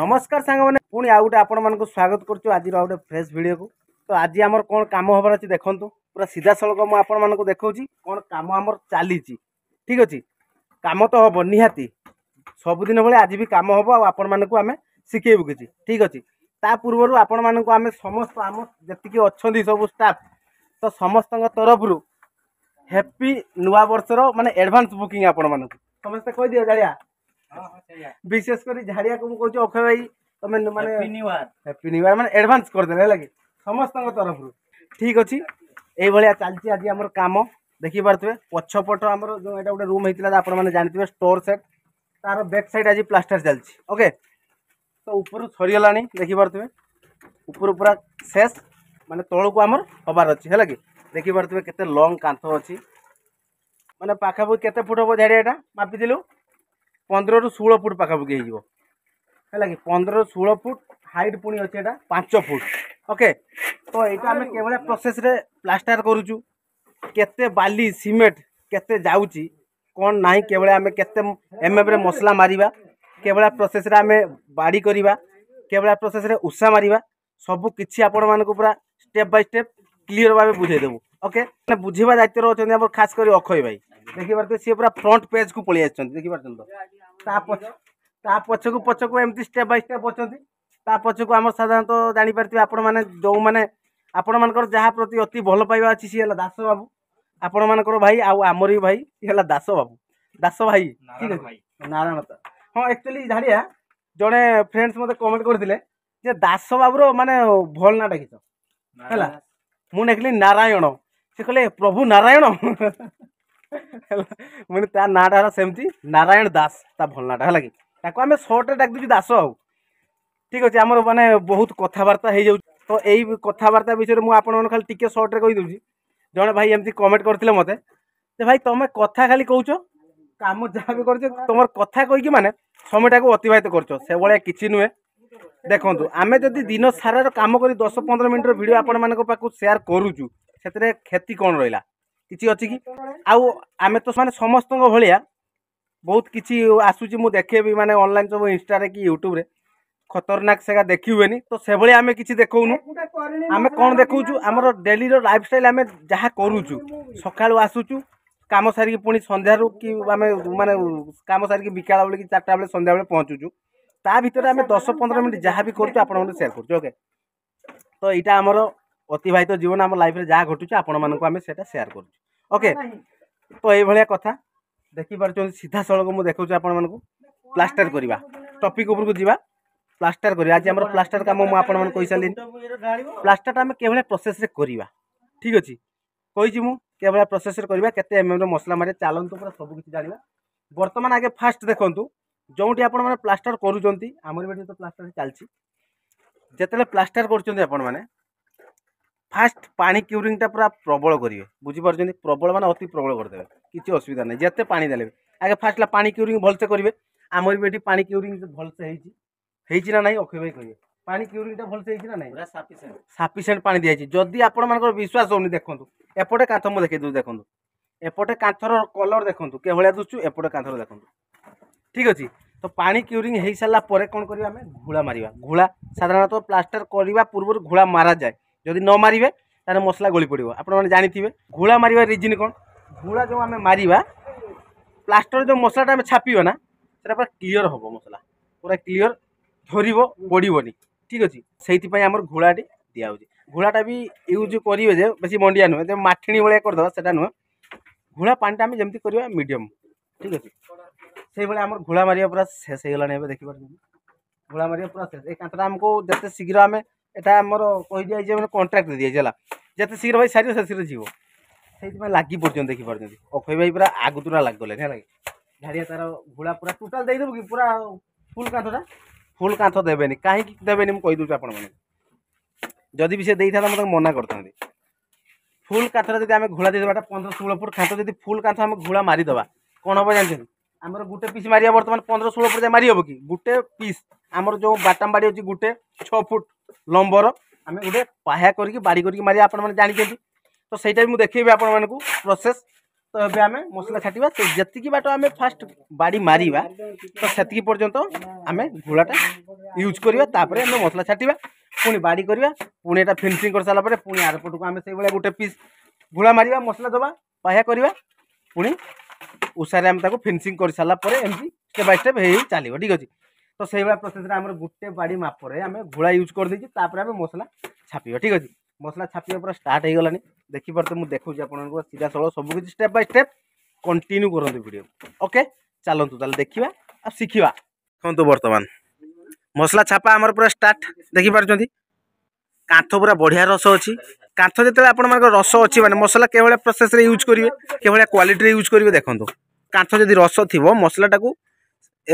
নমস্কার সাংমানে পুঁ আউ গোটে আপনার স্বাগত করছু আজ আউ গোটে ফ্রেশ ভিডিও কু তো আজ আমার কোণ কাম হবার আছে দেখুন পুরা সিধাসলখ মু আপনার দেখছি কোণ কাম আমার চালছি ঠিক আছে কাম তো হব নিহাতি ସବୁଦିନ ଭଳି ଆଜି ବି କାମ ହେବ ଆଉ ଆପଣମାନଙ୍କୁ ଆମେ ଶିଖେଇବୁ କିଛି ଠିକ୍ ଅଛି ତା ପୂର୍ବରୁ ଆପଣମାନଙ୍କୁ ଆମେ ସମସ୍ତ ଆମ ଯେତିକି ଅଛନ୍ତି ସବୁ ଷ୍ଟାଫ୍ ତ ସମସ୍ତଙ୍କ ତରଫରୁ ହ୍ୟାପି ନୂଆ ବର୍ଷର ମାନେ ଆଡ଼ଭାନ୍ସ ବୁକିଂ ଆପଣମାନଙ୍କୁ ସମସ୍ତେ କହିଦିଅ ଜାଣିଆ ବିଶେଷ କରି ଝାଡ଼ିଆକୁ ମୁଁ କହୁଛି ଅକ୍ଷୟ ଭାଇ ତମେ ମାନେ ହ୍ୟାପି ନ୍ୟୁ ଇୟର୍ ମାନେ ଆଡ଼ଭାନ୍ସ କରିଦେବେ ହେଲା କି ସମସ୍ତଙ୍କ ତରଫରୁ ଠିକ୍ ଅଛି ଏଇଭଳିଆ ଚାଲିଛି ଆଜି ଆମର କାମ ଦେଖିପାରୁଥିବେ ପଛପଟ ଆମର ଯେଉଁ ଏଇଟା ଗୋଟେ ରୁମ୍ ହେଇଥିଲା ଆପଣମାନେ ଜାଣିଥିବେ ଷ୍ଟୋର୍ ସେଟ୍ ତାର ବ୍ୟାକ୍ ସାଇଡ଼୍ ଆଜି ପ୍ଲାଷ୍ଟର ଚାଲିଛି ଓକେ ତ ଉପରୁ ସରିଗଲାଣି ଦେଖିପାରୁଥିବେ ଉପରୁ ପୁରା ଶେଷ ମାନେ ତଳକୁ ଆମର ହେବାର ଅଛି ହେଲା କି ଦେଖିପାରୁଥିବେ କେତେ ଲଙ୍ଗ୍ କାନ୍ଥ ଅଛି ମାନେ ପାଖାପାଖି କେତେ ଫୁଟ୍ ହେବ ଝାଡ଼ିଆଟା ମାପିଥିଲୁ ପନ୍ଦରରୁ ଷୋହଳ ଫୁଟ୍ ପାଖାପାଖି ହେଇଯିବ ହେଲା କି ପନ୍ଦରରୁ ଷୋହଳ ଫୁଟ୍ ହାଇଟ୍ ପୁଣି ଅଛି ଏଇଟା ପାଞ୍ଚ ଫୁଟ୍ ଓକେ ତ ଏଇଟା ଆମେ କେଭଳିଆ ପ୍ରୋସେସ୍ରେ ପ୍ଲାଷ୍ଟାର କରୁଛୁ କେତେ ବାଲି ସିମେଣ୍ଟ କେତେ ଯାଉଛି କ'ଣ ନାହିଁ କେଭଳିଆ ଆମେ କେତେ ଏମ୍ଏମ୍ରେ ମସଲା ମାରିବା କେଭଳିଆ ପ୍ରୋସେସ୍ରେ ଆମେ ବାଡ଼ି କରିବା କେଭଳିଆ ପ୍ରୋସେସ୍ରେ ଉଷା ମାରିବା ସବୁ କିଛି ଆପଣମାନଙ୍କୁ ପୁରା ଷ୍ଟେପ୍ ବାଇ ଷ୍ଟେପ୍ କ୍ଲିଅର୍ ଭାବେ ବୁଝେଇଦେବୁ ଓକେ ବୁଝିବା ଦାୟିତ୍ୱରେ ଅଛନ୍ତି ଆମର ଖାସ୍ କରି ଅକ୍ଷୟ ଭାଇ ଦେଖିପାରୁଥିବେ ସିଏ ପୁରା ଫ୍ରଣ୍ଟ ପେଜ୍କୁ ପଳେଇ ଆସିଛନ୍ତି ଦେଖିପାରୁଛନ୍ତି ତ ତା ପଛ ତା ପଛକୁ ପଛକୁ ଏମିତି ଷ୍ଟେପ୍ ବାଇ ଷ୍ଟେପ୍ ଅଛନ୍ତି ତା ପଛକୁ ଆମର ସାଧାରଣତଃ ଜାଣିପାରିଥିବେ ଆପଣମାନେ ଯେଉଁମାନେ ଆପଣମାନଙ୍କର ଯାହା ପ୍ରତି ଅତି ଭଲ ପାଇବା ଅଛି ସିଏ ହେଲା ଦାସ ବାବୁ ଆପଣମାନଙ୍କର ଭାଇ ଆଉ ଆମର ବି ଭାଇ ସିଏ ହେଲା ଦାସ ବାବୁ ଦାସ ଭାଇ ଠିକ୍ ଅଛି ନାରାୟଣ ହଁ ଆକ୍ଚୁଆଲି ଝାଡ଼ିଆ ଜଣେ ଫ୍ରେଣ୍ଡସ୍ ମୋତେ କମେଣ୍ଟ କରିଥିଲେ ଯେ ଦାସ ବାବୁର ମାନେ ଭଲ ନାଁ ଡାକିଛ ହେଲା ମୁଁ ଡାକିଲି ନାରାୟଣ ସେ କହିଲେ ପ୍ରଭୁ ନାରାୟଣ ମାନେ ତା ନାଁଟା ହେଲା ସେମିତି ନାରାୟଣ ଦାସ ତା ଭଲ ନାଁଟା ହେଲା କି ତାକୁ ଆମେ ସର୍ଟରେ ଡାକି ଦାସ ଆଉ ଠିକ୍ ଅଛି ଆମର ମାନେ ବହୁତ କଥାବାର୍ତ୍ତା ହେଇଯାଉଛି ତ ଏଇ କଥାବାର୍ତ୍ତା ବିଷୟରେ ମୁଁ ଆପଣମାନଙ୍କୁ ଖାଲି ଟିକେ ସର୍ଟରେ କହିଦେଉଛି ଜଣେ ଭାଇ ଏମିତି କମେଣ୍ଟ କରିଥିଲେ ମୋତେ ଯେ ଭାଇ ତମେ କଥା ଖାଲି କହୁଛ କାମ ଯାହା ବି କରୁଛ ତମର କଥା କହିକି ମାନେ ସମୟଟାକୁ ଅତିବାହିତ କରୁଛ ସେଭଳିଆ କିଛି ନୁହେଁ ଦେଖନ୍ତୁ ଆମେ ଯଦି ଦିନ ସାରାର କାମ କରି ଦଶ ପନ୍ଦର ମିନିଟର ଭିଡ଼ିଓ ଆପଣମାନଙ୍କ ପାଖକୁ ସେୟାର କରୁଛୁ ସେଥିରେ କ୍ଷତି କ'ଣ ରହିଲା କିଛି ଅଛି କି ଆଉ ଆମେ ତ ସେମାନେ ସମସ୍ତଙ୍କ ଭଳିଆ ବହୁତ କିଛି ଆସୁଛି ମୁଁ ଦେଖେ ବି ମାନେ ଅନଲାଇନ୍ ସବୁ ଇନଷ୍ଟାରେ କି ୟୁଟ୍ୟୁବରେ ଖତରନାକ ସେଗା ଦେଖି ହୁଏନି ତ ସେଭଳି ଆମେ କିଛି ଦେଖଉନୁ ଆମେ କ'ଣ ଦେଖଉଛୁ ଆମର ଡେଲିର ଲାଇଫଷ୍ଟାଇଲ୍ ଆମେ ଯାହା କରୁଛୁ ସକାଳୁ ଆସୁଛୁ କାମ ସାରିକି ପୁଣି ସନ୍ଧ୍ୟାରୁ କି ଆମେ ମାନେ କାମ ସାରିକି ବିକାଳ ବେଳେ କି ଚାରିଟା ବେଳେ ସନ୍ଧ୍ୟାବେଳେ ପହଞ୍ଚୁଛୁ ତା ଭିତରେ ଆମେ ଦଶ ପନ୍ଦର ମିନିଟ୍ ଯାହା ବି କରୁଛୁ ଆପଣମାନଙ୍କୁ ସେୟାର କରୁଛୁ ଓକେ ତ ଏଇଟା ଆମର অতিবাহিত জীবন আমার লাইফে যা ঘটুছে আপনার আমি সেটা সেয়ার করছি ওকে তো এইভাবে কথা সিধা সড়ক মু দেখছি আপনার প্লাস্টার করা টপিক উপরক যা প্লাস্টার করা আজ আমার প্লাস্টার কাম মু আপনার কইসারি প্লাস্টারটা আমি কেভাবে প্রসেসরে করা ঠিক আছে কইছি মু কেভাবে প্রসেসরে করা কেতে এমএম মশলা মারে চালু পুরো সব কিছু জাঁয়া বর্তমান আগে ফার্স্ট দেখুন যেটি আপনার প্লাস্টার କରୁଛନ୍ତି আমার ବି ଏଠି ତ ପ୍ଲାଷ୍ଟର ଚାଲିଛି ଯେତେବେଳେ ପ୍ଲାଷ୍ଟର କରୁଛନ୍ତି ফাষ্ট পানি କ୍ୟୁରିଂଟା ପୁରା ପ୍ରବଳ କରିବେ ବୁଝିପାରୁଛନ୍ତି ପ୍ରବଳ ମାନେ ଅତି ପ୍ରବଳ କରିଦେବେ କିଛି ଅସୁବିଧା ନାହିଁ ଯେତେ ପାଣି ଦେଲେ ଆଗେ ଫାଷ୍ଟ ହେଲା ପାଣି କ୍ୟୁରିଂ ଭଲସେ କରିବେ ଆମର ବି ଏଠି ପାଣି କ୍ୟୁରିଂ ଭଲସେ ହେଇଛି ହେଇଛି ନା ନାହିଁ ଅକ୍ଷୟ ଭାଇ କହିବେ ପାଣି କ୍ୟୁରିଂଟା ଭଲସେ ହେଇଛି ନା ନାହିଁ ସାଫିସିଏଣ୍ଟ ସାଫିସିଏଣ୍ଟ ପାଣି ଦିଆହେଇଛି ଯଦି ଆପଣମାନଙ୍କର ବିଶ୍ୱାସ ହେଉନି ଦେଖନ୍ତୁ ଏପଟେ କାନ୍ଥ ମୁଁ ଦେଖେଇ ଦେଉଛି ଦେଖନ୍ତୁ ଏପଟେ କାନ୍ଥର କଲର୍ ଦେଖନ୍ତୁ କେଭଳିଆ ଦୁଶୁଛୁ ଏପଟେ କାନ୍ଥର ଦେଖନ୍ତୁ ଠିକ୍ ଅଛି ତ ପାଣି କ୍ୟୁରିଂ ହେଇସାରିଲା ପରେ କ'ଣ କରିବା ଆମେ ଘୋଳା ମାରିବା ଘୋଳା ସାଧାରଣତଃ ପ୍ଲାଷ୍ଟର କରିବା ପୂର୍ବରୁ ଘୋଳା ମାରାଯାଏ जदि न मारे तेरे मसला गोली पड़ो आप जानते घोला मारे रिजिन कौन घोला जो आम मार प्लास्टर जो मसलाटा छापी से पूरा क्लीयर हम मसला पूरा क्लीयर धर बढ़ ठीक अच्छे से आम घोला दिखाई घोलाटा भी यूज करेंगे जे बे मंडिया नुह मठिणी भाया करदे से नुह घोला पाटा आम जमी करवा मीडियम ठीक अच्छे से आम घोला मारे पूरा शेष होगा देखिए घोला मारे पूरा शेष ये कांतटा आमको जिते शीघ्र आम ଏଇଟା ଆମର କହିଦିଆଯାଇଛି ମାନେ କଣ୍ଟ୍ରାକ୍ଟ ଦେଇଦିଆଯାଇଛି ହେଲା ଯେତେ ଶୀଘ୍ର ଭାଇ ସାରିବ ସେତେ ଶୀଘ୍ର ଯିବ ସେଇଥିପାଇଁ ଲାଗି ପଡ଼ୁଛନ୍ତି ଦେଖିପାରୁଛନ୍ତି ଅକ୍ଷୟ ଭାଇ ପୁରା ଆଗତୁରା ଲାଗିଗଲେଣି ହେଲା କି ଝାଡ଼ିଆ ତାର ଘୋଡ଼ା ପୁରା ଟୋଟାଲ୍ ଦେଇଦେବୁ କି ପୁରା ଫୁଲ୍ କାନ୍ଥଟା ଫୁଲ୍ କାନ୍ଥ ଦେବେନି କାହିଁକି ଦେବେନି ମୁଁ କହିଦେଉଛି ଆପଣମାନେ ଯଦି ବି ସେ ଦେଇଥାନ୍ତା ମୁଁ ତାଙ୍କୁ ମନା କରିଥାନ୍ତି ଫୁଲ୍ କାନ୍ଥରେ ଯଦି ଆମେ ଘୋଡ଼ା ଦେଇଦେବା ପନ୍ଦର ଷୋହଳ ଫୁଟ୍ କାନ୍ଥ ଯଦି ଫୁଲ୍ କାନ୍ଥ ଆମେ ଘୋଳା ମାରିଦେବା କ'ଣ ହେବ ଜାଣିଛନ୍ତି ଆମର ଗୋଟେ ପିସ୍ ମାରିବା ବର୍ତ୍ତମାନ ପନ୍ଦର ଷୋହଳ ଫୁଟ୍ ଯାଏ ମାରିହେବ କି ଗୋଟେ ପିସ୍ आमर जो बाटम बाड़ी अच्छी गोटे छः फुट लंबर आम गोटे पहा करी करके मारे आपड़ जानते तो सहीटा भी मुझे देखे आपण मानक प्रोसेस तो ये आम मसला छाटा तो जी बाट आम फास्ट बाड़ी मार तो से पर्यटन आम घोलाटा यूज करापर आम मसला छाटा पुणी बाड़ी करवा पुणी एट फिनिशिंग कर सारापर पुणी आर पट को आम से गोटे पीस घोला मार मसला दवा पहा करवा पुणी उषारे आम फिनिशिंग कर सारापर एम स्टेप बै स्टेप हो चलो ठीक अच्छे তো ସେଇଭଳିଆ ପ୍ରୋସେସ୍ରେ ଆମର ଗୋଟେ ବାଡ଼ି ମାପରେ ଆମେ ଘୋଳା ୟୁଜ୍ କରିଦେଇଛୁ ତାପରେ ଆମେ ମସଲା ଛାପିବା ଠିକ୍ ଅଛି ମସଲା ଛାପିବା ପୁରା ଷ୍ଟାର୍ଟ ହେଇଗଲାଣି ଦେଖିପାରୁଥିବେ ମୁଁ ଦେଖୁଛି ଆପଣଙ୍କୁ ସିଧାସଳଖ ସବୁକିଛି ଷ୍ଟେପ୍ ବାଇ ଷ୍ଟେପ୍ କଣ୍ଟିନ୍ୟୁ କରନ୍ତୁ ଭିଡ଼ିଓ ଓକେ ଚାଲନ୍ତୁ ତାହେଲେ ଦେଖିବା ଆଉ ଶିଖିବା ଦେଖନ୍ତୁ ବର୍ତ୍ତମାନ ମସଲା ଛାପା ଆମର ପୁରା ଷ୍ଟାର୍ଟ ଦେଖିପାରୁଛନ୍ତି କାନ୍ଥ ପୁରା ବଢ଼ିଆ ରସ ଅଛି କାନ୍ଥ ଯେତେବେଳେ ଆପଣମାନଙ୍କର ରସ ଅଛି ମାନେ ମସଲା କେଭଳିଆ ପ୍ରୋସେସ୍ରେ ୟୁଜ୍ କରିବେ କେଭଳିଆ କ୍ୱାଲିଟିରେ ୟୁଜ୍ କରିବେ ଦେଖନ୍ତୁ କାନ୍ଥ ଯଦି ରସ ଥିବ ମସଲାଟାକୁ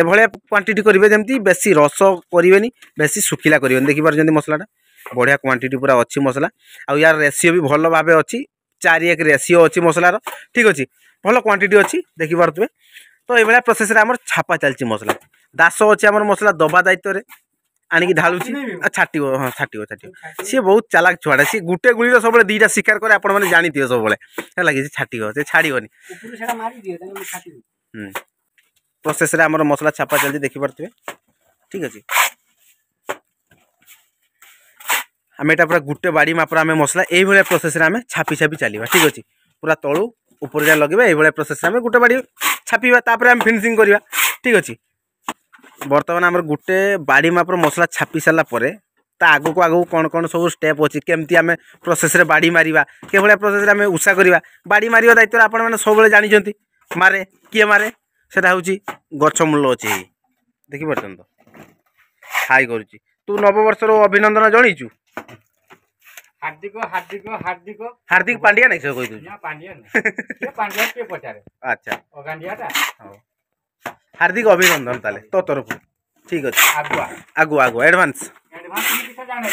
এভাবে কোয়ান্টিটি করবে যেমি বেশি রস করবেনি বেশি শুখিলা করবেনি দেখিপারছেন মশলাটা বড়িয়া কোয়ান্টিটি পুরা অছি মশলা আর ইয়ার রেসিও বি ভালো ভাবে অছি চারি এক রেসিও অছি মশলার ঠিক আছে ভালো কোয়ান্টিটি অছি দেখিপারুবে তো এইভাবে প্রসেসরে আমার ছাপা চালছি মশলা দাস অছি আমার মশলা দবা দায়িত্বরে আনিকি ঢালুছি ছাটিব হ্যাঁ ছাটিব ছাটিব সি বহু চালাক ছুয়াটা সি গোটে গুড়ি সবুলে দুইটা শিকার করে আপনার জাঁথিবে সবুলে হ্যাঁ লাগে সে ছাটিব সে ছাড়বনি হুম প্রসেসরে আমার মশলা ছাপা চালছে দেখিপারে ঠিক আছে আমি এটা পুরা গোটে বাড়ি মাপর আমি মশলা এইভাবে প্রসেসরে আমি ছাপি ছাপি চালিবা ঠিক আছে পুরা তলু উপরে যা লগাইবা এইভাবে প্রসেসরে আমি গোটে বাড়ি ছাপিবা তাপরে আমি ফিনিশিং করিবা ঠিক আছে বর্তমান আমার গোটে বাড়ি মাপর মশলা ছাপি সারা পরে তা আগুক আগুক কোণ কোণ সব স্টেপ অছি কেমতি আমি প্রসেসরে বাড়ি মারিবা কেভাবে প্রসেসরে আমি উষা করিবা বাড়ি মারিবা দায়িত্ব আপনার সবুলে জাঁচান মারে কিয়ে মারে সেটা হচ্ছে গছ মূল অছি এই দেখিপারছেন তো হাই করুছি তু নববর্ষর অভিনন্দন জনাইছু হার্দিক হার্দিক হার্দিক হার্দিক পাণ্ডিয়া নাই সে কই দিছু না পাণ্ডিয়া না কে পাণ্ডিয়া কে পচারে আচ্ছা ও গান্ডিয়াটা হার্দিক অভিনন্দন তালে তো তরফ ঠিক আছে আগুয়া আগুয়া আগুয়া অ্যাডভান্স অ্যাডভান্স কি কিছু জানে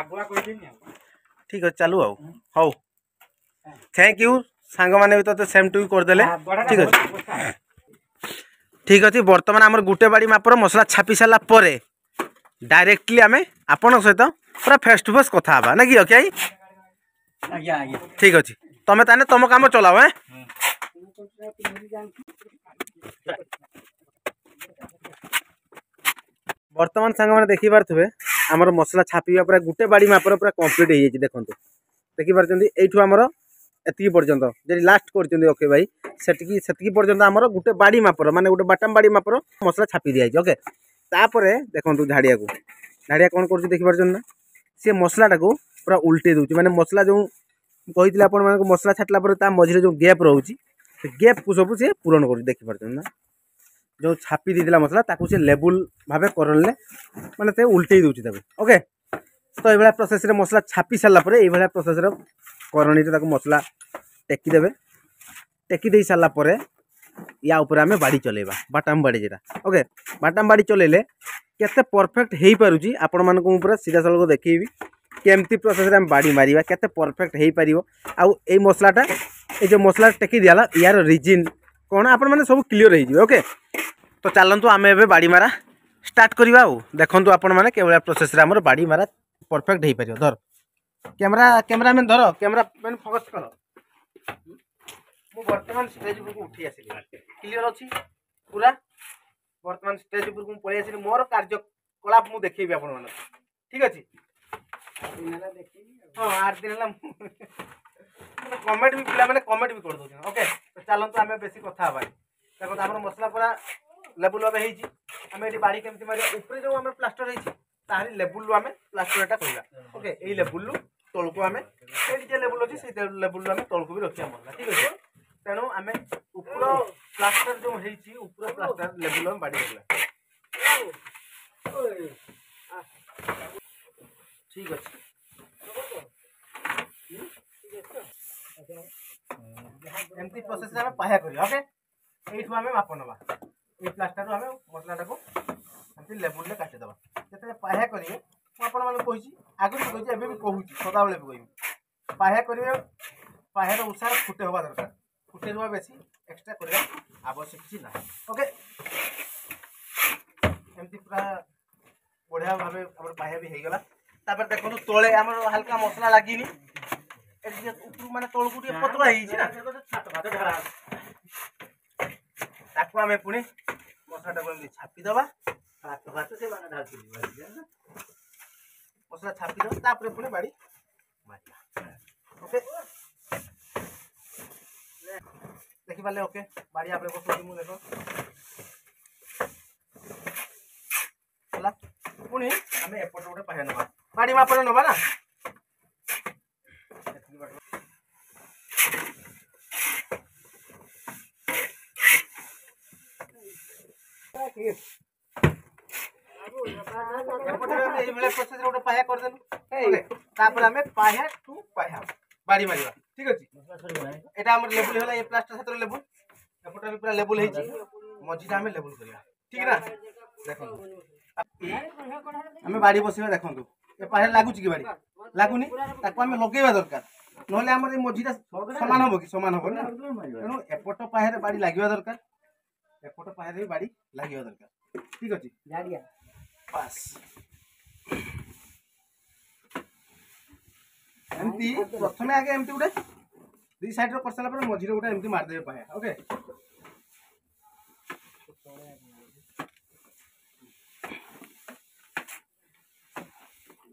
আগুয়া কই দিনি ঠিক আছে চালু আও হও থ্যাংক ইউ সাংগ মানে বি তোতে সেম টু কর দেলে ঠিক আছে ঠিক আছে বর্তমান আমার গোটে বাড়ি মাপর মশলা ছাপি সারা পরে ডাইরেক্টলি আমি আপনার সহ পুরা ফেস টু ফেস কথা হবা না কি ওকে ঠিক আছে তুমি তাহলে তোম কাম চলাও হ্যাঁ বর্তমান সাংগ মানে দেখিপারে আমার মশলা ছাপিবা পুরা গোটে বাড়ি মাপর পুরা কমপ্লিট হয়ে যাই দেখুন দেখিপার এইঠু আমার ଏତିକି ପର୍ଯ୍ୟନ୍ତ ଯଦି ଲାଷ୍ଟ କରିଛନ୍ତି ଓକେ ଭାଇ ସେତିକି ସେତିକି ପର୍ଯ୍ୟନ୍ତ ଆମର ଗୋଟେ ବାଡ଼ି ମାପର ମାନେ ଗୋଟେ ବାଟାମ ବାଡ଼ି ମାପର ମସଲା ଛାପି ଦିଆଯାଇଛି ଓକେ ତାପରେ ଦେଖନ୍ତୁ ଝାଡ଼ିଆକୁ ଝାଡ଼ିଆ କ'ଣ କରୁଛି ଦେଖିପାରୁଛନ୍ତି ନା ସେ ମସଲାଟାକୁ ପୁରା ଉଲ୍ଟେଇ ଦେଉଛି ମାନେ ମସଲା ଯେଉଁ କହିଥିଲି ଆପଣମାନଙ୍କୁ ମସଲା ଛାଟିଲା ପରେ ତା ମଝିରେ ଯେଉଁ ଗ୍ୟାପ୍ ରହୁଛି ସେ ଗ୍ୟାପ୍କୁ ସବୁ ସେ ପୂରଣ କରୁଛି ଦେଖିପାରୁଛନ୍ତି ନା ଯେଉଁ ଛାପି ଦେଇଥିଲା ମସଲା ତାକୁ ସେ ଲେବୁଲ୍ ଭାବେ କରଲେ ମାନେ ସେ ଉଲ୍ଟେଇ ଦେଉଛି ତାକୁ ଓକେ ତ ଏଇଭଳିଆ ପ୍ରୋସେସ୍ରେ ମସଲା ଛାପି ସାରିଲା ପରେ ଏଇଭଳିଆ ପ୍ରୋସେସ୍ରେ करणी मसला टेकदेवे टेकदे सारापर या आम बाड़ी चल बाटाम बाड़ी जेटा ओके बाटाम बाड़ी चलेले केते हो पारे आपण मानक सीधा साल देखी केमती प्रोसेस बाड़ी मार के परफेक्ट हो पार आई मसलाटा ये मसला टेकी दिगला यार रिजिन कौन आपण सब क्लीअर होके तो चलत आम एवं मारा स्टार्ट करवा देखो आपने के प्रोसेस बाड़ी मारा परफेक्ट हो पार धर ক্যামেরা ক্যামেরাম্যান ধরো ক্যামেরাম্যান ফোকাস করো ମୁଁ ବର୍ତ୍ତମାନ ଷ୍ଟେଜ୍ ଉପରକୁ ଉଠି ଆସିଲି କ୍ଲିଅର୍ ଅଛି ପୁରା ବର୍ତ୍ତମାନ ଷ୍ଟେଜ୍ ଉପରକୁ ମୁଁ ପଳେଇ ଆସିଲି ମୋର କାର୍ଯ୍ୟକଳାପ ମୁଁ ଦେଖେଇବି ଆପଣମାନଙ୍କୁ ଠିକ୍ ଅଛି ହଁ ଆଠ ଦିନ ହେଲା ମୁଁ କମେଣ୍ଟ ବି ପିଲାମାନେ କମେଣ୍ଟ ବି କରିଦେଉଛନ୍ତି ଓକେ ତ ଚାଲନ୍ତୁ ଆମେ ବେଶୀ କଥା ହେବାନି ଦେଖନ୍ତୁ ଆମର ମସଲା ପୁରା ଲେବୁଲ୍ ଭାବେ ହେଇଛି ଆମେ ଏଠି ବାଡ଼ି କେମିତି ମାରିବା ଉପରେ ଯେଉଁ ଆମର ପ୍ଲାଷ୍ଟର ହେଇଛି ତାହେଲେ ଲେବୁଲ୍ରୁ ଆମେ ପ୍ଲାଷ୍ଟର ଏଇଟା କରିବା ଓକେ ଏଇ ଲେବୁଲ୍ରୁ ତଳକୁ ଆମେ ସେଇଠି ଯେ ଲେବୁଲ୍ ଅଛି ସେଇ ଲେବୁଲ୍ରୁ ଆମେ ତଳକୁ ବି ରଖିବା ମସଲା ଠିକ୍ ଅଛି ତେଣୁ ଆମେ ଉପର ପ୍ଲାଷ୍ଟର ଯେଉଁ ହେଇଛି ଉପର ପ୍ଲାଷ୍ଟର ଲେବୁଲ୍ ଆମେ ବାଡ଼ି ରଖିବା ଠିକ୍ ଅଛି ଏମିତି ପ୍ରୋସେସ୍ରେ ଆମେ ପାହ୍ୟା କରିବା ଓକେ ଏଇଠୁ ଆମେ ମାପ ନେବା এই প্লাস্টারু আমি মশলাটাকে এমনি লেবুলে কাটি দেবা যেতে পাহ্যা করিবে ମୁଁ ଆପଣମାନଙ୍କୁ କହିଛି ଆଗରୁ ବି କହିଛି ଏବେ ବି କହୁଛି ସଦାବେଳେ ବି କହିବି ପାହ୍ୟା କରିବେ ପାହ୍ୟାର ଉଷା ଫୁଟେ ହେବା ଦରକାର ଫୁଟେ ହେବା ବେଶୀ ଏକ୍ସଟ୍ରା କରିବା ଆବଶ୍ୟକ ନାହିଁ ଓକେ ଏମିତି ପୁରା ବଢ଼ିଆ ଭାବେ ଆମର ପାହ୍ୟା ବି ହେଇଗଲା ତାପରେ ଦେଖନ୍ତୁ ତଳେ ଆମର ହାଲକା ମସଲା ଲାଗିନି ଉପରୁ ମାନେ ତଳକୁ ଟିକେ ପତଳା ହେଇଛି ନା ତାକୁ ଆମେ ପୁଣି ମସଲାଟାକୁ ଏମିତି ଛାପିଦେବା ଭାତ ଭାତ ସେମାନେ ଢାଳି ମସଲା ଛାପିଦେବ ତାପରେ ପୁଣି ବାଡ଼ି ମାରିବା ଓକେ ଦେଖିପାରିଲେ ଓକେ ବାଡ଼ି ଉପରେ ବସୁଛି ମୁଁ ଦେଖ ହେଲା ପୁଣି ଆମେ ଏପଟେ ଗୋଟେ ପାହ୍ୟା ନେବା ବାଡ଼ି ମାପରେ ନେବା ନା Yes. ଏପଟେ ଏଇଭଳିଆ ପ୍ରୋସେସରେ ଗୋଟେ ପାହ୍ୟା କରିଦେଲୁ ତାପରେ ଆମେ ପାହ୍ୟା ଟୁ ପାହ୍ୟା ବାଡ଼ି ମାରିବା ଠିକ ଅଛି ଏଇଟା ଆମର ଲେବୁଲ ହେଲା ଏ ପ୍ଲାଷ୍ଟର ସାଥିରେ ଲେବୁଲ ଏପଟେ ବି ପୁରା ଲେବୁଲ ହେଇଛି ମଝିରେ ଆମେ ଲେବୁଲ କରିବା ଠିକ ନା ଦେଖନ୍ତୁ ଆମେ ବାଡ଼ି ବସେଇବା ଦେଖନ୍ତୁ ଏ ପାହ୍ୟା ଲାଗୁଛି କି ବାଡ଼ି ଲାଗୁନି ତାକୁ ଆମେ ଲଗେଇବା ଦରକାର ନହେଲେ ଆମର ଏ ମଝିଟା ସମାନ ହବ କି ସମାନ ହବ ନା ତେଣୁ ଏପଟ ପାହ୍ୟାରେ ବାଡ଼ି ଲାଗିବା ଦରକାର ଏପଟ ପାହ୍ୟାରେ ବି ବାଡ଼ି ଲାଗିବା ଦରକାର ଠିକ ଅଛି बस ଏମିତି ପ୍ରଥମେ ଆଗେ ଏମିତି ଗୋଟେ ଦୁଇ ସାଇଡ଼୍ର କରିସାରିଲା ପରେ ମଝିରେ ଗୋଟେ ଏମିତି ମାରିଦେବେ ପାଏ ଓକେ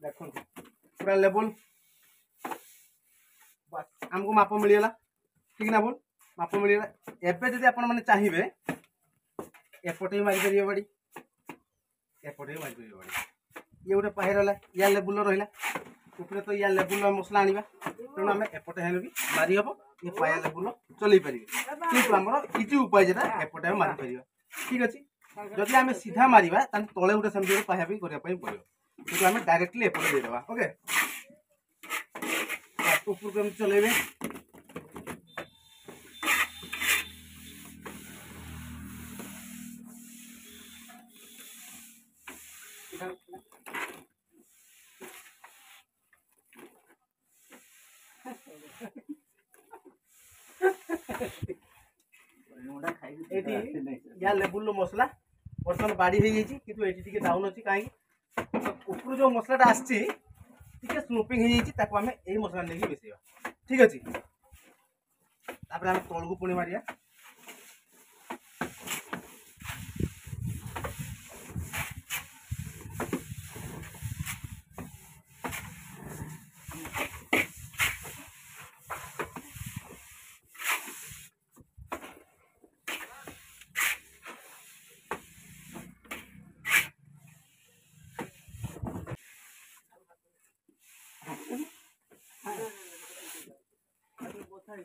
ଦେଖନ୍ତୁ ପୁରା ଲେବୁଲ୍ ଆମକୁ ମାପ ମିଳିଗଲା ଠିକ୍ ନା ବୋଲ ମାପ ମିଳିଗଲା ଏବେ ଯଦି ଆପଣମାନେ ଚାହିଁବେ ଏପଟେ ବି ମାରିପାରିବେ ବାଡ଼ି ଏପଟେ ବାହାର କରିବା ଇଏ ଗୋଟେ ପାହି ରହିଲା ୟା ଲେବୁଲ ରହିଲା ଉପରେ ତ ୟା ଲେବୁଲ ମସଲା ଆଣିବା ତେଣୁ ଆମେ ଏପଟେ ହେଲେ ବି ମାରି ହେବ ଏ ପାୟା ଲେବୁଲ ଚଲେଇ ପାରିବେ କିନ୍ତୁ ଆମର ଇଜି ଉପାୟ ଯେଟା ଏପଟେ ଆମେ ମାରିପାରିବା ଠିକ୍ ଅଛି ଯଦି ଆମେ ସିଧା ମାରିବା ତାହେଲେ ତଳେ ଗୋଟେ ସେମିତି ଗୋଟେ ପାହା ବି କରିବା ପାଇଁ ପଡ଼ିବ କିନ୍ତୁ ଆମେ ଡାଇରେକ୍ଟଲି ଏପଟେ ଦେଇଦେବା ଓକେ ଉପରକୁ ଏମିତି ଚଲେଇବେ গ্যাস লেবুল মশলা বর্তমান বাড়ি হয়ে যাই কিন্তু এটি টিকি ডাউন অছি কাহি উপর যে মশলাটা আসছে টিকি স্মুপিং হয়ে যাই তাকে আমি এই মশলা নিয়ে বেশাইবা ঠিক আছে তাপরে আমি তলকু পুঁ মারিয়া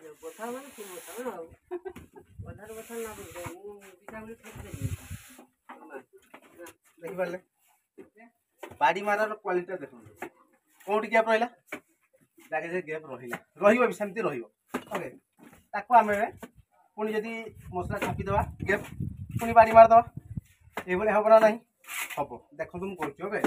যাবে কথা মানে কি কথা না কথার কথা না বলবে ও পিঠাগুলি ফেলে দেখি পারলে বাড়ি মারার কোয়ালিটিটা দেখুন কোটি গ্যাপ রহিলা লাগে যে গ্যাপ রহিলা রহিব বি সেমতি রহিব ওকে তাকু আমি পুনি যদি মশলা ছাপি দেবা গ্যাপ পুনি বাড়ি মারিদেবা এইভাবে হব না না হব দেখুন মু করছি ওকে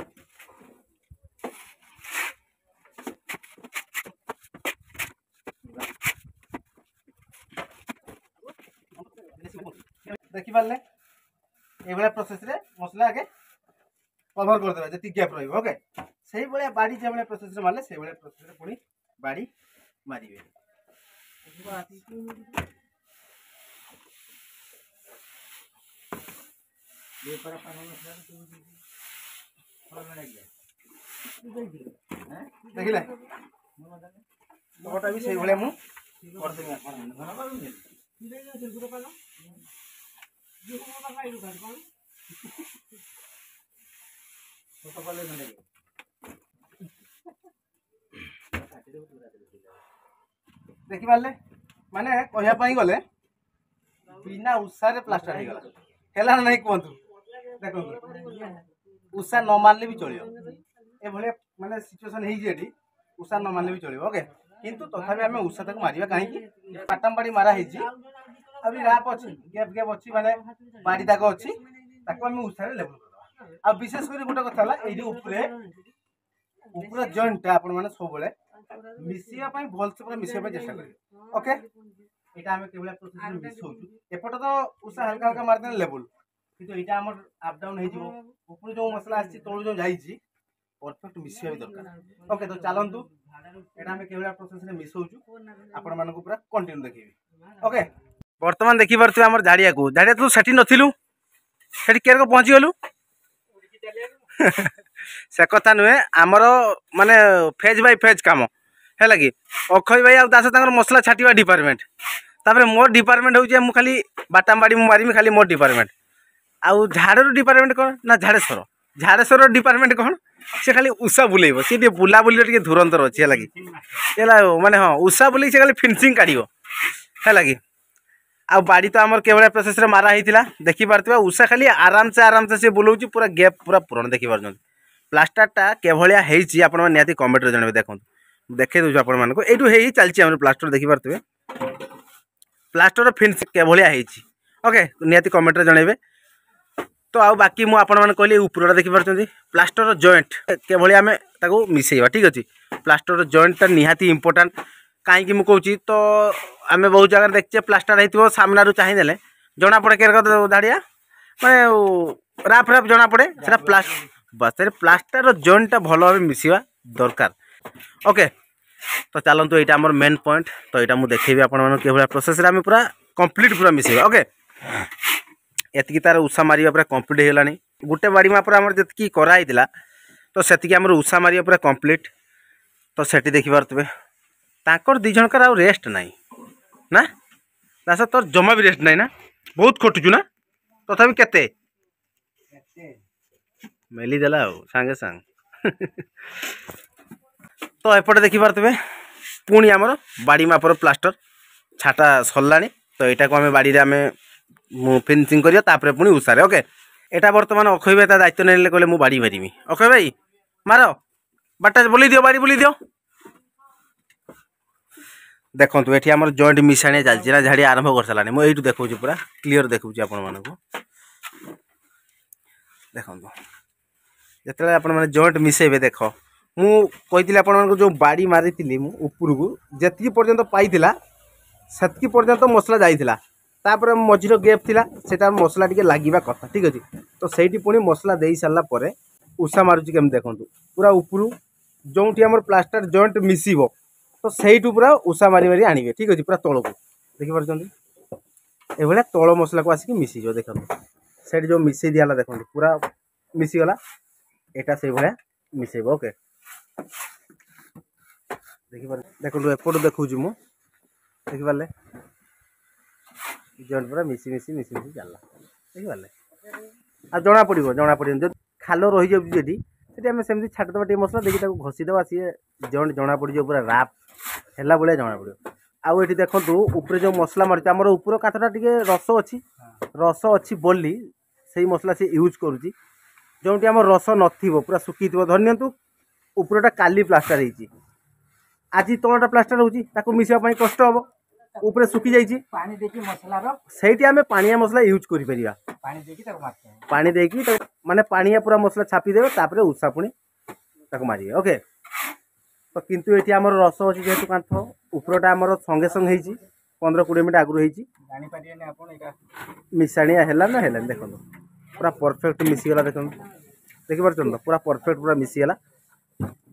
ଦେଖିପାରିଲେ ଏଇଭଳିଆ ପ୍ରୋସେସ୍ରେ ମସଲା ଆଗେ କଭର୍ କରିଦେବା ଯେତିକି ଗ୍ୟାପ୍ ରହିବ ଓକେ ସେଇଭଳିଆ ବାଡ଼ି ଯେଭଳିଆ ପ୍ରୋସେସ୍ରେ ମାରିଲେ ସେଇଭଳିଆ ପ୍ରୋସେସ୍ରେ ପୁଣି ବାଡ଼ି ମାରିବେ ବେପାର ପାନ ମସଲା ଦେଖିଲେ ଲୋକଟା ବି ସେଇଭଳିଆ ମୁଁ କରିଦେବି ଆପଣ ଧନ୍ୟବାଦ देख पारे मान कह गिना बिना उषा प्लास्टर होगा है नहीं कहतु देख उषा न मानले भी चलो ए मैंने सिचुएसन उषा न मानले भी चलो ओके कितु तथा उषा मारे कहीं पाटामपाड़ी मारा है ଆଉ ରାପ୍ ଅଛି ଗ୍ୟାପ୍ ଗ୍ୟାପ୍ ଅଛି ମାନେ ବାଡ଼ି ଦାଗ ଅଛି ତାକୁ ଆମେ ଉଷାରେ ଲେବଲ୍ କରିଦେବା ଆଉ ବିଶେଷ କରି ଗୋଟେ କଥା ହେଲା ଏଇଠି ଉପରେ ଉପର ଜଏଣ୍ଟଟା ଆପଣମାନେ ସବୁବେଳେ ମିଶିବା ପାଇଁ ଭଲସେ ପୁରା ମିଶିବା ପାଇଁ ଚେଷ୍ଟା କରିବେ ଓକେ ଏଇଟା ଆମେ କେଭଳିଆ ପ୍ରୋସେସରେ ମିଶଉଛୁ ଏପଟେ ତ ଉଷା ହାଲକା ହାଲକା ମାରିଦେଲେ ଲେବୁଲ୍ କିନ୍ତୁ ଏଇଟା ଆମର ଅପ୍ ଡାଉନ୍ ହେଇଯିବ ଉପରୁ ଯେଉଁ ମସଲା ଆସିଛି ତଳୁ ଯେଉଁ ଯାଇଛି ପରଫେକ୍ଟ ମିଶିବା ବି ଦରକାର ଓକେ ତ ଚାଲନ୍ତୁ ଏଇଟା ଆମେ କେଭଳିଆ ପ୍ରୋସେସରେ ମିଶଉଛୁ ଆପଣମାନଙ୍କୁ ପୁରା କଣ୍ଟିନ୍ୟୁ ଦେଖେଇବି ଓକେ বর্তমান দেখিপারে আমার ঝাড়িয়াকে ঝাড়িয়া তু সেটি নথিলু সেটি কেরক পৌঁছিগলু সে কথা নুহে আমার মানে ফেজ বাই ফেজ কাম হল কি অক্ষয় ভাই আস তাঁর মশলা ছাটিবা ডিপার্টমেন্ট তাপরে মো ডিপার্টমেন্ট হচ্ছে মু খালি বাটাম বাড়ি মু মারিমি খালি মো ডিপার্টমেন্ট আউ ঝাড়র ডিপার্টমেন্ট কোণ না ঝাড়েশ্বর ঝাড়েশ্বর ডিপার্টমেন্ট কোণ সে খালি উষা বুলাইব সে টিকে বুলাবুলির টিকে ধুরন্তর অছে হল কি মানে হ্যাঁ উষা বুলাই সে খালি ফিনিসিং কাড়ব হল কি आड़ी तो आम के प्रोसेस मारा ही देखिपार उषा खाली आराम से आराम से सी बुलाऊँच पूरा गैप पूरा पूरण देखी पार प्लास्टरटा के भाया होती आपति कमेट रे जानवे देखते देखेद आपठू हो चलिए प्लास्टर देखिपारे प्लास्टर फिन्स के भाया होके नि कमेट रे जनइबे तो आउ बाकी मुझे उपर देखिपार प्लास्टर जयंट के भाया आम मिसेवा ठीक अच्छे प्लास्टर जयंटा निहाती इंपोर्टाट कहीं कौच तो आम बहुत जगह देखिए प्लास्टर हो सामनारू चाहदेले जना पड़े के धाड़िया मैं राफ राफ जना पड़े से प्लास्ट बस प्लास्टर जोनटा भल भाव मिसा दरकार ओके तो चलतु यहाँ आम मेन पॉइंट तो यहाँ मुझे देखेबी आपड़ा प्रोसेस पूरा कम्प्लीट पूरा मिस ओके ଏତିକି तार उषा मार पूरा कम्प्लीट ହେଇଗଲାଣି गोटे बाड़ी मापर आम जी कराई तो से ଆମର ଉଷା ମାରିବା ପୁରା କମ୍ପ୍ଲିଟ୍ ତ ସେଠି ତାଙ୍କର ଦୁଇ ଜଣଙ୍କର ଆଉ ରେଷ୍ଟ ନାହିଁ ନା ଦାସ ତୋର ଜମା ବି ରେଷ୍ଟ ନାହିଁ ନା ବହୁତ ଖଟୁଛୁ ନା ତଥାପି କେତେ ମେଲିଦେଲା ଆଉ ସାଙ୍ଗେ ସାଙ୍ଗ ତ ଏପଟେ ଦେଖିପାରୁଥିବେ ପୁଣି ଆମର ବାଡ଼ି ମାପର ପ୍ଲାଷ୍ଟର ଛାଟା ସରିଲାଣି ତ ଏଇଟାକୁ ଆମେ ବାଡ଼ିରେ ଆମେ ଫିନିସିଂ କରିବା ତାପରେ ପୁଣି ଉଷାରେ ଓକେ ଏଇଟା ବର୍ତ୍ତମାନ ଅକ୍ଷୟ ଭାଇ ତା ଦାୟିତ୍ୱ ନେଲେ କହିଲେ ମୁଁ ବାଡ଼ି ମାରିବି ଅକ୍ଷୟ ଭାଇ ମାର ବାଟା ବୁଲେଇ ଦିଅ ବାଡ଼ି ବୁଲେଇ ଦିଅ দেখুন এটি আমার জয়েন্ট মিশাণিয়া চালছে না ঝাড়ি আরম্ভ করসারা মু এইটু দেখছি পুরা ক্লিয়ার দেখছি আপন মানুষ দেখুন যেত আপনার জয়েন্ট মিশাইবে দেখ মু কইলি আপনার যে বাড়ি মারি উপরকু যেতকি পর্যন্ত পাইতিলা সেতকি পর্যন্ত মশলা যাইতিলা তারপরে মঝির গ্যাপ লা সেটা মশলা টিকে লাগবা কথা ঠিক আছে তো সেইটি পুঁ মশলা দিয়ে সারা পরে উষা মারুচি কেমন দেখুন পুরা উপরু যেটি আমার প্লাস্টার জয়েন্ট মিশিব তো ସେଇଠୁ ପୁରା ଉଷା ମାରି ମାରି ଆଣିବେ ଠିକ୍ ଅଛି ପୁରା ତଳକୁ ଦେଖିପାରୁଛନ୍ତି ଏଭଳିଆ ତଳ ମସଲାକୁ ଆସିକି ମିଶିଯିବ ଦେଖନ୍ତୁ ସେଇଠି ଯେଉଁ ମିଶେଇ ଦିଆହେଲା ଦେଖନ୍ତୁ ପୁରା ମିଶିଗଲା ଏଇଟା ସେଇଭଳିଆ ମିଶେଇବ ଓକେ ଦେଖିପାରୁ ଦେଖନ୍ତୁ ଏପଟୁ ଦେଖାଉଛି ମୁଁ ଦେଖିପାରିଲେ ଜଏଣ୍ଟ ପୁରା ମିଶି ମିଶି ମିଶି ମିଶି ଚାଲିଲା ଦେଖିପାରିଲେ ଆଉ ଜଣାପଡ଼ିବ ଜଣାପଡ଼ିବନି ଯଦି ଖାଲ ରହିଯାଉଛି ଯଦି ସେଠି ଆମେ ସେମିତି ଛାଟିଦେବା ଟିକେ ମସଲା ଦେଇକି ତାକୁ ଘଷିଦେବା ସିଏ ଜଏଣ୍ଟ ଜଣାପଡ଼ିଯିବ ପୁରା ରାପ୍ ହେଲା ଭଳିଆ ଜଣାପଡ଼ିବ ଆଉ ଏଠି ଦେଖନ୍ତୁ ଉପରେ ଯେଉଁ ମସଲା ମାରୁଛି ଆମର ଉପର କାଠଟା ଟିକେ ରସ ଅଛି ରସ ଅଛି ବୋଲି ସେଇ ମସଲା ସେ ୟୁଜ୍ କରୁଛି ଯେଉଁଠି ଆମର ରସ ନଥିବ ପୁରା ଶୁଖିଥିବ ଧରି ନିଅନ୍ତୁ ଉପରଟା କାଲି ପ୍ଲାଷ୍ଟର ହେଇଛି ଆଜି ତଳଟା ପ୍ଲାଷ୍ଟର ହେଉଛି ତାକୁ ମିଶିବା ପାଇଁ କଷ୍ଟ ହେବ ଉପରେ ଶୁଖିଯାଇଛି ପାଣି ଦେଇକି ମସଲାର ସେଇଠି ଆମେ ପାଣିଆ ମସଲା ୟୁଜ୍ କରିପାରିବା ପାଣି ଦେଇକି ତାକୁ ପାଣି ଦେଇକି ମାନେ ପାଣିଆ ପୁରା ମସଲା ଛାପିଦେବେ ତାପରେ ଉଷା ପୁଣି ତାକୁ ମାରିବେ ଓକେ তো কিন্তু এটি আমার রস ଅଛି ଯେହେତୁ କାନ୍ଥ ଉପରଟା ଆମର ସଙ୍ଗେ ସଙ୍ଗେ ହେଇଛି ପନ୍ଦର କୋଡ଼ିଏ ମିନିଟ୍ ଆଗରୁ ହେଇଛି ଜାଣିପାରିବେନି ଆପଣ ଏଇଟା ମିଶାଣିଆ ହେଲା ନା ହେଲାନି ଦେଖନ୍ତୁ ପୁରା ପରଫେକ୍ଟ ମିଶିଗଲା ଦେଖନ୍ତୁ ଦେଖିପାରୁଛନ୍ତି ତ ପୁରା ପରଫେକ୍ଟ ପୁରା ମିଶିଗଲା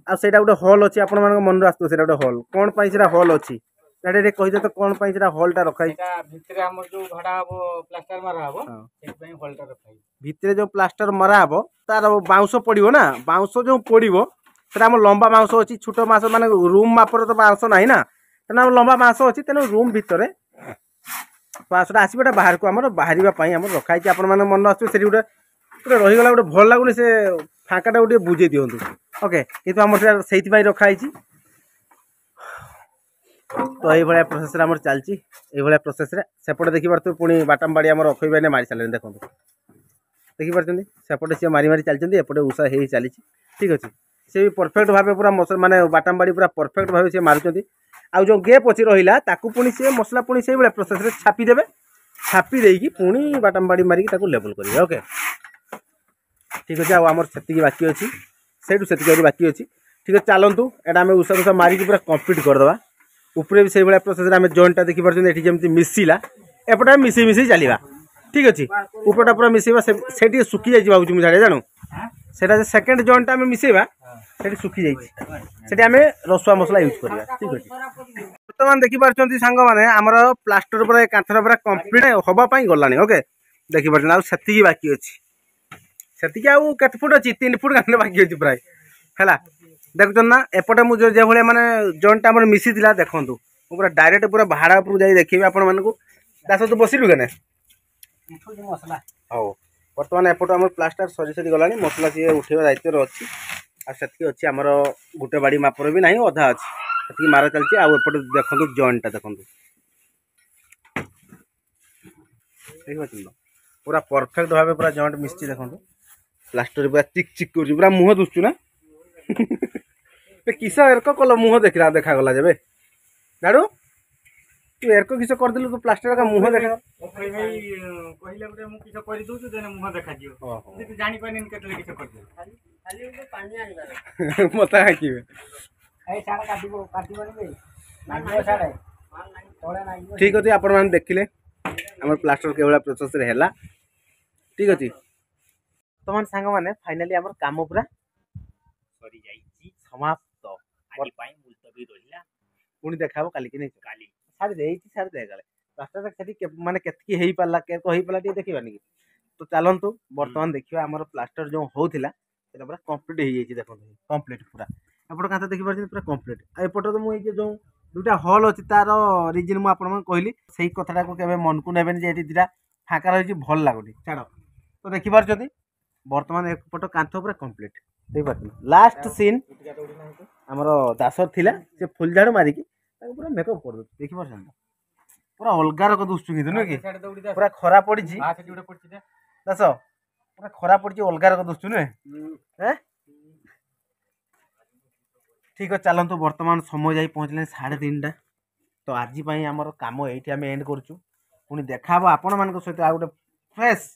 ଆଉ ସେଇଟା ଗୋଟେ ହଲ୍ ଅଛି ଆପଣମାନଙ୍କ ମନରେ ଆସୁଥିବ ସେଇଟା ଗୋଟେ ହଲ୍ କ'ଣ ପାଇଁ ସେଇଟା ହଲ୍ ଅଛି ସେଇଟା ଟିକେ କହିଦେବେ ତ କ'ଣ ପାଇଁ ସେଇଟା ହଲ୍ଟା ରଖାଯାଇଛି ଭିତରେ ଆମର ଯେଉଁ ଘଡ଼ା ହବ ପ୍ଲାଷ୍ଟର ମରା ହବ ସେଥିପାଇଁ ହଲ୍ଟା ରଖାଯାଇଛି ଭିତରେ ଯେଉଁ ପ୍ଲାଷ୍ଟର ମରା ହବ ତାର ବାଉଁଶ ପଡ଼ିବ ନା ବାଉଁଶ ଯେଉଁ ପଡ଼ିବ সেটা আমার লম্বা মাংস ଅଛି ଛୋଟ ମାଂସ ମାନେ ରୁମ୍ ମାପର ତ ମାଂସ ନାହିଁ ନା ତେଣୁ ଆମର ଲମ୍ବା ମାଂସ ଅଛି ତେଣୁ ରୁମ୍ ଭିତରେ ମାଂସଟା ଆସିବ ଏଇଟା ବାହାରକୁ ଆମର ବାହାରିବା ପାଇଁ ଆମର ରଖାହେଇଛି ଆପଣମାନେ ମନେ ଆସୁଥିବେ ସେଠି ଗୋଟେ ଗୋଟେ ରହିଗଲା ଗୋଟେ ଭଲ ଲାଗୁନି ସେ ଫାଙ୍କାଟାକୁ ଟିକେ ବୁଝେଇ ଦିଅନ୍ତୁ ଓକେ କିନ୍ତୁ ଆମର ସେଟା ସେଇଥିପାଇଁ ରଖାହେଇଛି ତ ଏଇଭଳିଆ ପ୍ରୋସେସ୍ରେ ଆମର ଚାଲିଛି ଏଇଭଳିଆ ପ୍ରୋସେସ୍ରେ ସେପଟେ ଦେଖିପାରୁଥିବେ ପୁଣି ବାଟାମବାଡ଼ି ଆମର ଅକ୍ଷୟ ଭାଇନେ ମାରି ସାରିଲେଣି ଦେଖନ୍ତୁ ଦେଖିପାରୁଛନ୍ତି ସେପଟେ ସିଏ ମାରି ମାରି ଚାଲିଛନ୍ତି ଏପଟେ ଉଷା ହେଇ ଚାଲିଛି ଠିକ୍ ଅଛି ସେ ବି ପରଫେକ୍ଟ ଭାବେ ପୁରା ମସଲା ମାନେ ବାଟାମବାଡ଼ି ପୁରା ପରଫେକ୍ଟ ଭାବେ ସେ ମାରୁଛନ୍ତି ଆଉ ଯେଉଁ ଗେପ୍ ଅଛି ରହିଲା ତାକୁ ପୁଣି ସେ ମସଲା ପୁଣି ସେଇଭଳିଆ ପ୍ରୋସେସ୍ରେ ଛାପିଦେବେ ଛାପି ଦେଇକି ପୁଣି ବାଟାମବାଡ଼ି ମାରିକି ତାକୁ ଲେବଲ୍ କରିବେ ଓକେ ଠିକ୍ ଅଛି ଆଉ ଆମର ସେତିକି ବାକି ଅଛି ସେଇଠୁ ସେତିକି ଆହୁରି ବାକି ଅଛି ঠিক আছে চালু এটা আমি উষা উষা মারিকি পুরা কমপ্লিট করেদেবা উপরে বি সেইভাবে প্রসেসরে আমি জয়েন্টটা দেখিপার এটি যেমন মিশিলা এপটে মিশি মিশি চালা ঠিক আছে উপরটা পুরা মিশাইবা সেটি শুকি যাই ভাবছি মু জাণু সেটা যে সেকেন্ড জয়েন্টটা আমি মিশাইবা হ্যাঁ। সেটা শুখি যাই সেটা আমি রসুয়া মশলা ইউজ করি ঠিক আছে বর্তমান দেখিপারছেন সাংগ মানে আমার প্লাস্টর পুরা কাঁথর পুরা কমপ্লিট হওয়া গলানি ওকে দেখিপারছেন আর সেতিকি বাকি অছি সেতিকি আউ কত ফুট অছি তিন ফুট কাঁথরে বাকি অছি প্রায় হেলা দেখুন না এপটে মু যেভাবে মানে জয়েন্টটা আমার মিশি দেখন্তু দেখুন পুরো ডাইরেক্ট পুরো ভাড়া উপর যাই দেখি আপনার মানুষ দাস তু বসিলু কেন মশলা ବର୍ତ୍ତମାନ ଏପଟୁ ଆମର ପ୍ଲାଷ୍ଟର ସରି ସରି ଗଲାଣି ମସଲା ସିଏ ଉଠେଇବା ଦାୟିତ୍ୱରେ ଅଛି ଆଉ ସେତିକି ଅଛି ଆମର ଗୋଟେ ବାଡ଼ି ମାପର ବି ନାହିଁ ଅଧା ଅଛି ସେତିକି ମାର ଚାଲିଛି ଆଉ ଏପଟେ ଦେଖନ୍ତୁ ଜଏଣ୍ଟଟା ଦେଖନ୍ତୁ ଠିକ୍ ଅଛି ପୁରା ପରଫେକ୍ଟ ଭାବେ ପୁରା ଜଏଣ୍ଟ ମିଶିଛି ଦେଖନ୍ତୁ ପ୍ଲାଷ୍ଟର ପୁରା ଚିକ୍ ଚିକ୍ କରୁଛି ପୁରା ମୁହଁ ଦୁଶୁଛୁ ନା କିସ ଏରକ କଲ ମୁହଁ ଦେଖିଲା ଦେଖାଗଲା ଯେବେ ଡାଡ଼ୁ ତୁ ଏରକ କିସ କରିଦେଲୁ ତୁ ପ୍ଲାଷ୍ଟର ଏକା ମୁହଁ ଦେଖା ଭାଇ କହିଲା ଗୋଟେ ମୁଁ କିସ କରି ଦଉଛୁ ମୁହଁ ଦେଖାଯିବ ଯଦି ଜାଣି ପାରିନି କେତେବେଳେ କିସ କରିଦେଲୁ ଖାଲି ଖାଲି ପାଣି ଆଣିବାର ମତେ ହାକିବେ ଏଇ ସାର କାଟିବ କାଟିବନି ବେ ନାଗିବ ସାର ତଳେ ଠିକ ଅଛି ଆପଣମାନେ ଦେଖିଲେ ଆମର ପ୍ଲାଷ୍ଟର କେଭଳିଆ ପ୍ରୋସେସରେ ହେଲା ଠିକ ଅଛି ବର୍ତ୍ତମାନ ସାଙ୍ଗମାନେ ଫାଇନାଲି ଆମର କାମ ପୁରା ସରିଯାଇଛି ସମାପ୍ତ ଆଜି ପାଇଁ ମୁଲତବୀ ରହିଲା ପୁଣି ଦେଖାହବ କାଲିକି ନେଇ କାଲି ଛାଡ଼ି ଦେଇଛି ଛାଡ଼ି ଦେ କାଳେ ରାସ୍ତାଟା ସେଠି ମାନେ କେତିକି ହେଇପାରିଲା କେତେ ହେଇପାରିଲା ଟିକେ ଦେଖିବାନି କି ତ ଚାଲନ୍ତୁ ବର୍ତ୍ତମାନ ଦେଖିବା ଆମର ପ୍ଲାଷ୍ଟର ଯେଉଁ ହେଉଥିଲା ସେଇଟା ପୁରା କମ୍ପ୍ଲିଟ୍ ହେଇଯାଇଛି ଦେଖନ୍ତୁ କମ୍ପ୍ଲିଟ୍ ପୁରା ଏପଟ କାନ୍ଥ ଦେଖିପାରୁଛନ୍ତି ପୁରା କମ୍ପ୍ଲିଟ୍ ଆଉ ଏପଟରେ ମୁଁ ଏଇ ଯେଉଁ ଦୁଇଟା ହଲ୍ ଅଛି ତାର ରିଜିନ୍ ମୁଁ ଆପଣମାନଙ୍କୁ କହିଲି ସେଇ କଥାଟାକୁ କେବେ ମନକୁ ନେବେନି ଯେ ଏଠି ଦୁଇଟା ଫାଙ୍କା ରହିଛି ଭଲ ଲାଗୁନି ଛାଡ଼ ତ ଦେଖିପାରୁଛନ୍ତି ବର୍ତ୍ତମାନ ଏପଟ କାନ୍ଥ ପୁରା କମ୍ପ୍ଲିଟ୍ ଦେଖିପାରୁଛନ୍ତି ଲାଷ୍ଟ ସିନ୍ ଆମର ଦାସର ଥିଲା ସେ ଫୁଲଝାଡ଼ୁ ମାରିକି ତାକୁ ପୁରା ମେକଅପ୍ କରିଦେଉଛି ଦେଖିପାରୁଛନ୍ତି ପୁରା ଅଲଗା ରକ ଦୁଶୁଛୁ କିନ୍ତୁ ନୁହେଁ କି ପୁରା ଖରା ପଡ଼ିଛି ଦାସ ପୁରା ଖରା ପଡ଼ିଛି ଅଲଗା ରକ ଦୁଶୁଛୁ ନୁହେଁ ଏ ଠିକ୍ ଅଛି ଚାଲନ୍ତୁ ବର୍ତ୍ତମାନ ସମୟ ଯାଇ ପହଞ୍ଚିଲାଣି ସାଢ଼େ ତିନିଟା ତ ଆଜି ପାଇଁ ଆମର କାମ ଏଇଠି ଆମେ ଏଣ୍ଡ କରୁଛୁ ପୁଣି ଦେଖାହେବ ଆପଣମାନଙ୍କ ସହିତ ଆଉ ଗୋଟେ ଫ୍ରେଶ୍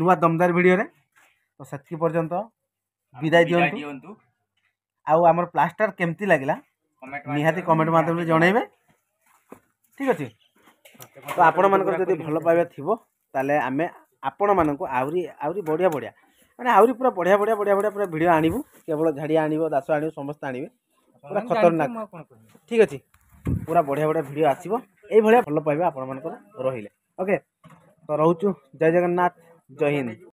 ନୂଆ ଦମଦାର ଭିଡ଼ିଓରେ ତ ସେତିକି ପର୍ଯ୍ୟନ୍ତ ବିଦାୟ ଦିଅନ୍ତୁ ଆଉ ଆମର ପ୍ଲାଷ୍ଟର କେମିତି ଲାଗିଲା ନିହାତି କମେଣ୍ଟ ମାଧ୍ୟମରେ ଜଣାଇବେ ଠିକ୍ ଅଛି ତ ଆପଣମାନଙ୍କର ଯଦି ଭଲ ପାଇବା ଥିବ ତାହେଲେ ଆମେ ଆପଣମାନଙ୍କୁ ଆହୁରି ଆହୁରି ବଢ଼ିଆ ବଢ଼ିଆ ମାନେ ଆହୁରି ପୁରା ବଢ଼ିଆ ବଢ଼ିଆ ବଢ଼ିଆ ବଢ଼ିଆ ପୁରା ଭିଡ଼ିଓ ଆଣିବୁ କେବଳ ଝାଡ଼ିଆ ଆଣିବ ଦାସ ଆଣିବ ସମସ୍ତେ ଆଣିବେ ପୁରା ଖତରନାକ ଠିକ୍ ଅଛି ପୁରା ବଢ଼ିଆ ବଢ଼ିଆ ଭିଡ଼ିଓ ଆସିବ ଏଇଭଳିଆ ଭଲ ପାଇବା ଆପଣମାନଙ୍କର ରହିଲେ ଓକେ ତ ରହୁଛୁ ଜୟ ଜଗନ୍ନାଥ ଜୟ ହିନ୍ଦ